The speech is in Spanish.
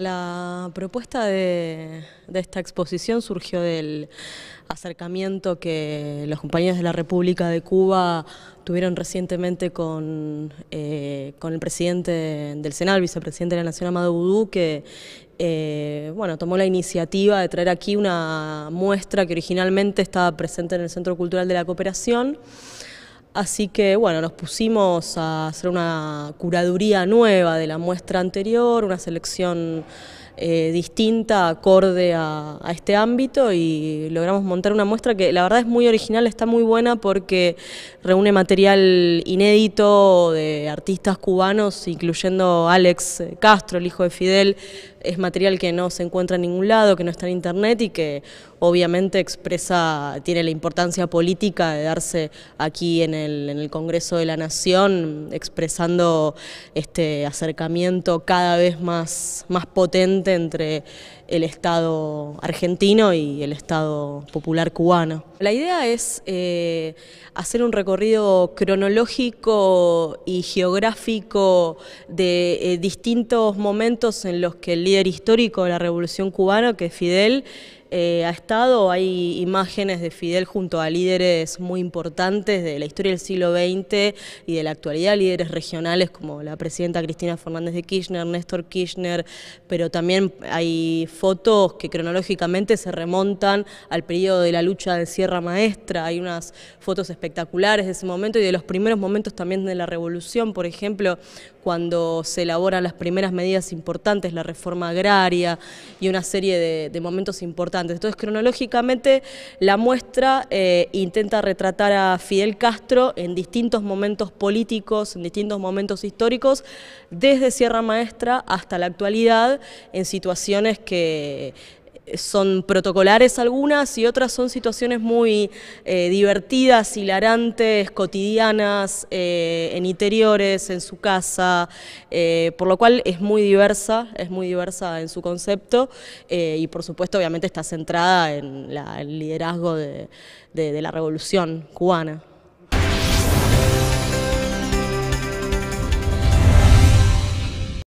La propuesta de, esta exposición surgió del acercamiento que los compañeros de la República de Cuba tuvieron recientemente con, eh, el presidente del Senado, vicepresidente de la Nación, Amado Boudou, que eh, bueno, tomó la iniciativa de traer aquí una muestra que originalmente estaba presente en el Centro Cultural de la Cooperación, Así que bueno, nos pusimos a hacer una curaduría nueva de la muestra anterior, una selección eh, distinta, acorde a, este ámbito y logramos montar una muestra que la verdad es muy original, está muy buena porque reúne material inédito de artistas cubanos, incluyendo Alex Castro, el hijo de Fidel, es material que no se encuentra en ningún lado, que no está en internet y que obviamente expresa, tiene la importancia política de darse aquí en el, en el Congreso de la Nación, expresando este acercamiento cada vez más, más potente entre el Estado argentino y el Estado popular cubano. La idea es eh, hacer un recorrido cronológico y geográfico de eh, distintos momentos en los que el líder histórico de la Revolución Cubana, que es Fidel, eh, ha estado, hay imágenes de Fidel junto a líderes muy importantes de la historia del siglo XX y de la actualidad, líderes regionales como la presidenta Cristina Fernández de Kirchner, Néstor Kirchner, pero también hay fotos que cronológicamente se remontan al periodo de la lucha de Sierra Maestra, hay unas fotos espectaculares de ese momento y de los primeros momentos también de la revolución, por ejemplo, cuando se elaboran las primeras medidas importantes, la reforma agraria y una serie de, momentos importantes. Entonces, cronológicamente, la muestra eh, intenta retratar a Fidel Castro en distintos momentos políticos, en distintos momentos históricos, desde Sierra Maestra hasta la actualidad, en situaciones que eh, son protocolares algunas y otras son situaciones muy eh, divertidas, hilarantes, cotidianas, eh, en interiores, en su casa, por lo cual es muy diversa, es muy diversa en su concepto y por supuesto obviamente está centrada en el liderazgo de la revolución cubana.